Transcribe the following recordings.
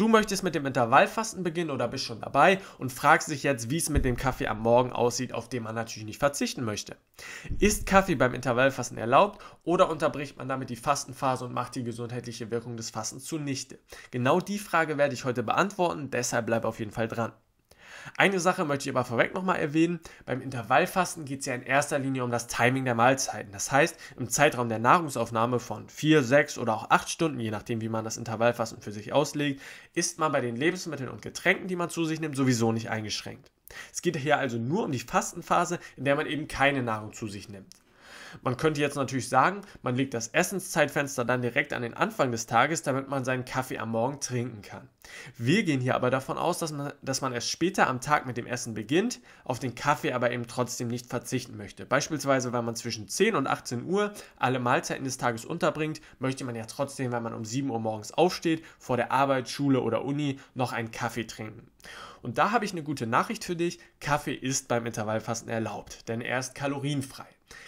Du möchtest mit dem Intervallfasten beginnen oder bist schon dabei und fragst dich jetzt, wie es mit dem Kaffee am Morgen aussieht, auf den man natürlich nicht verzichten möchte. Ist Kaffee beim Intervallfasten erlaubt oder unterbricht man damit die Fastenphase und macht die gesundheitliche Wirkung des Fastens zunichte? Genau die Frage werde ich heute beantworten, deshalb bleib auf jeden Fall dran. Eine Sache möchte ich aber vorweg nochmal erwähnen. Beim Intervallfasten geht es ja in erster Linie um das Timing der Mahlzeiten. Das heißt, im Zeitraum der Nahrungsaufnahme von 4, 6 oder auch 8 Stunden, je nachdem, wie man das Intervallfasten für sich auslegt, ist man bei den Lebensmitteln und Getränken, die man zu sich nimmt, sowieso nicht eingeschränkt. Es geht hier also nur um die Fastenphase, in der man eben keine Nahrung zu sich nimmt. Man könnte jetzt natürlich sagen, man legt das Essenszeitfenster dann direkt an den Anfang des Tages, damit man seinen Kaffee am Morgen trinken kann. Wir gehen hier aber davon aus, dass man, dass man erst später am Tag mit dem Essen beginnt, auf den Kaffee aber eben trotzdem nicht verzichten möchte. Beispielsweise, wenn man zwischen 10 und 18 Uhr alle Mahlzeiten des Tages unterbringt, möchte man ja trotzdem, wenn man um 7 Uhr morgens aufsteht, vor der Arbeit, Schule oder Uni noch einen Kaffee trinken. Und da habe ich eine gute Nachricht für dich. Kaffee ist beim Intervallfasten erlaubt, denn er ist kalorienfrei.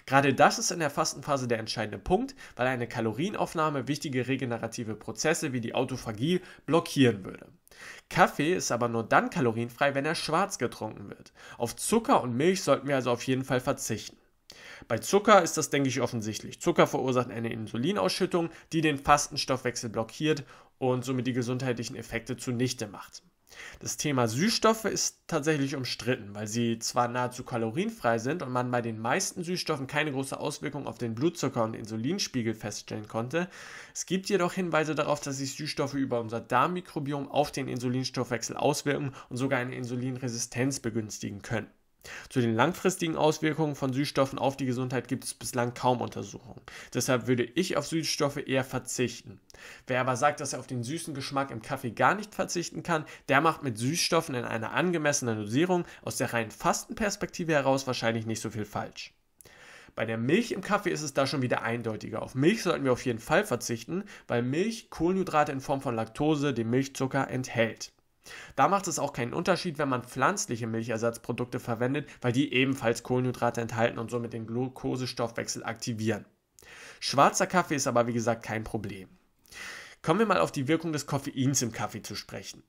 Gerade das ist in der Fastenphase der entscheidende Punkt, weil eine Kalorienaufnahme wichtige regenerative Prozesse wie die Autophagie blockieren würde. Kaffee ist aber nur dann kalorienfrei, wenn er schwarz getrunken wird. Auf Zucker und Milch sollten wir also auf jeden Fall verzichten. Bei Zucker ist das, denke ich, offensichtlich. Zucker verursacht eine Insulinausschüttung, die den Fastenstoffwechsel blockiert und somit die gesundheitlichen Effekte zunichte macht. Das Thema Süßstoffe ist tatsächlich umstritten, weil sie zwar nahezu kalorienfrei sind und man bei den meisten Süßstoffen keine große Auswirkung auf den Blutzucker und Insulinspiegel feststellen konnte. Es gibt jedoch Hinweise darauf, dass sich Süßstoffe über unser Darmmikrobiom auf den Insulinstoffwechsel auswirken und sogar eine Insulinresistenz begünstigen könnten. Zu den langfristigen Auswirkungen von Süßstoffen auf die Gesundheit gibt es bislang kaum Untersuchungen. Deshalb würde ich auf Süßstoffe eher verzichten. Wer aber sagt, dass er auf den süßen Geschmack im Kaffee gar nicht verzichten kann, der macht mit Süßstoffen in einer angemessenen Dosierung aus der reinen Fastenperspektive heraus wahrscheinlich nicht so viel falsch. Bei der Milch im Kaffee ist es da schon wieder eindeutiger. Auf Milch sollten wir auf jeden Fall verzichten, weil Milch Kohlenhydrate in Form von Laktose, dem Milchzucker, enthält. Da macht es auch keinen Unterschied, wenn man pflanzliche Milchersatzprodukte verwendet, weil die ebenfalls Kohlenhydrate enthalten und somit den Glukosestoffwechsel aktivieren. Schwarzer Kaffee ist aber wie gesagt kein Problem. Kommen wir mal auf die Wirkung des Koffeins im Kaffee zu sprechen.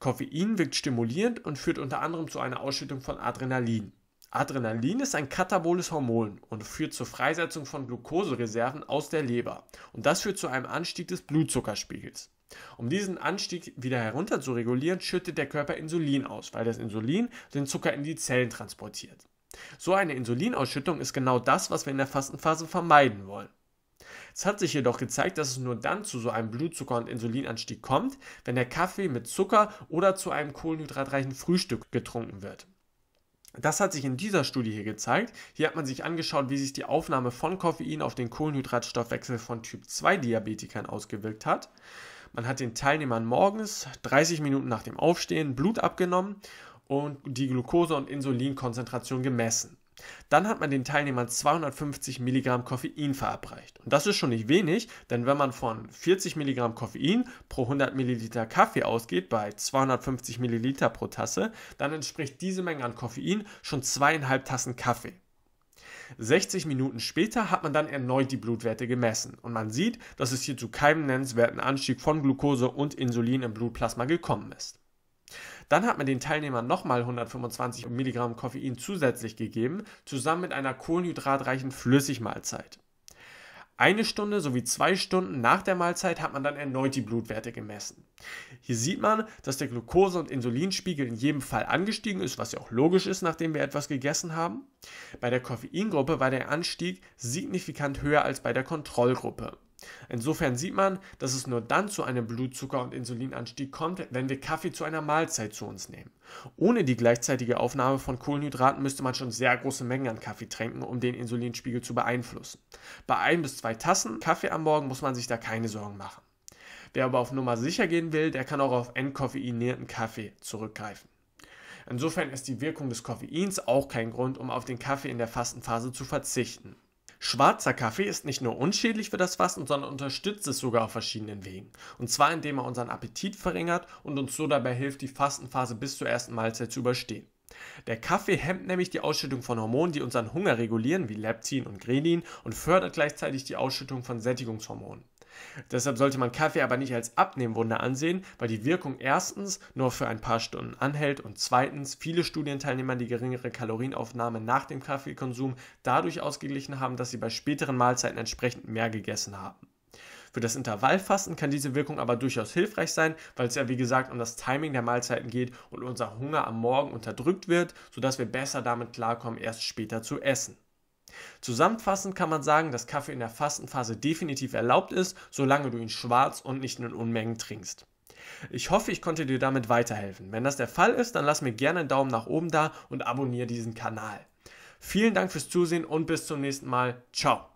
Koffein wirkt stimulierend und führt unter anderem zu einer Ausschüttung von Adrenalin. Adrenalin ist ein kataboles Hormon und führt zur Freisetzung von Glukosereserven aus der Leber und das führt zu einem Anstieg des Blutzuckerspiegels. Um diesen Anstieg wieder herunter zu regulieren, schüttet der Körper Insulin aus, weil das Insulin den Zucker in die Zellen transportiert. So eine Insulinausschüttung ist genau das, was wir in der Fastenphase vermeiden wollen. Es hat sich jedoch gezeigt, dass es nur dann zu so einem Blutzucker- und Insulinanstieg kommt, wenn der Kaffee mit Zucker oder zu einem kohlenhydratreichen Frühstück getrunken wird. Das hat sich in dieser Studie hier gezeigt. Hier hat man sich angeschaut, wie sich die Aufnahme von Koffein auf den Kohlenhydratstoffwechsel von Typ 2 Diabetikern ausgewirkt hat. Man hat den Teilnehmern morgens 30 Minuten nach dem Aufstehen Blut abgenommen und die Glucose- und Insulinkonzentration gemessen. Dann hat man den Teilnehmern 250 Milligramm Koffein verabreicht. Und das ist schon nicht wenig, denn wenn man von 40 Milligramm Koffein pro 100 Milliliter Kaffee ausgeht, bei 250 Milliliter pro Tasse, dann entspricht diese Menge an Koffein schon zweieinhalb Tassen Kaffee. 60 Minuten später hat man dann erneut die Blutwerte gemessen und man sieht, dass es hier zu keinem nennenswerten Anstieg von Glucose und Insulin im Blutplasma gekommen ist. Dann hat man den Teilnehmern nochmal 125 Milligramm Koffein zusätzlich gegeben, zusammen mit einer kohlenhydratreichen Flüssigmahlzeit. Eine Stunde sowie zwei Stunden nach der Mahlzeit hat man dann erneut die Blutwerte gemessen. Hier sieht man, dass der Glucose- und Insulinspiegel in jedem Fall angestiegen ist, was ja auch logisch ist, nachdem wir etwas gegessen haben. Bei der Koffeingruppe war der Anstieg signifikant höher als bei der Kontrollgruppe. Insofern sieht man, dass es nur dann zu einem Blutzucker- und Insulinanstieg kommt, wenn wir Kaffee zu einer Mahlzeit zu uns nehmen. Ohne die gleichzeitige Aufnahme von Kohlenhydraten müsste man schon sehr große Mengen an Kaffee trinken, um den Insulinspiegel zu beeinflussen. Bei ein bis zwei Tassen Kaffee am Morgen muss man sich da keine Sorgen machen. Wer aber auf Nummer sicher gehen will, der kann auch auf entkoffeinierten Kaffee zurückgreifen. Insofern ist die Wirkung des Koffeins auch kein Grund, um auf den Kaffee in der Fastenphase zu verzichten. Schwarzer Kaffee ist nicht nur unschädlich für das Fasten, sondern unterstützt es sogar auf verschiedenen Wegen. Und zwar indem er unseren Appetit verringert und uns so dabei hilft, die Fastenphase bis zur ersten Mahlzeit zu überstehen. Der Kaffee hemmt nämlich die Ausschüttung von Hormonen, die unseren Hunger regulieren, wie Leptin und Grelin, und fördert gleichzeitig die Ausschüttung von Sättigungshormonen. Deshalb sollte man Kaffee aber nicht als Abnehmwunder ansehen, weil die Wirkung erstens nur für ein paar Stunden anhält und zweitens viele Studienteilnehmer die geringere Kalorienaufnahme nach dem Kaffeekonsum dadurch ausgeglichen haben, dass sie bei späteren Mahlzeiten entsprechend mehr gegessen haben. Für das Intervallfasten kann diese Wirkung aber durchaus hilfreich sein, weil es ja wie gesagt um das Timing der Mahlzeiten geht und unser Hunger am Morgen unterdrückt wird, sodass wir besser damit klarkommen, erst später zu essen. Zusammenfassend kann man sagen, dass Kaffee in der Fastenphase definitiv erlaubt ist, solange du ihn schwarz und nicht in Unmengen trinkst. Ich hoffe, ich konnte dir damit weiterhelfen. Wenn das der Fall ist, dann lass mir gerne einen Daumen nach oben da und abonniere diesen Kanal. Vielen Dank fürs Zusehen und bis zum nächsten Mal. Ciao.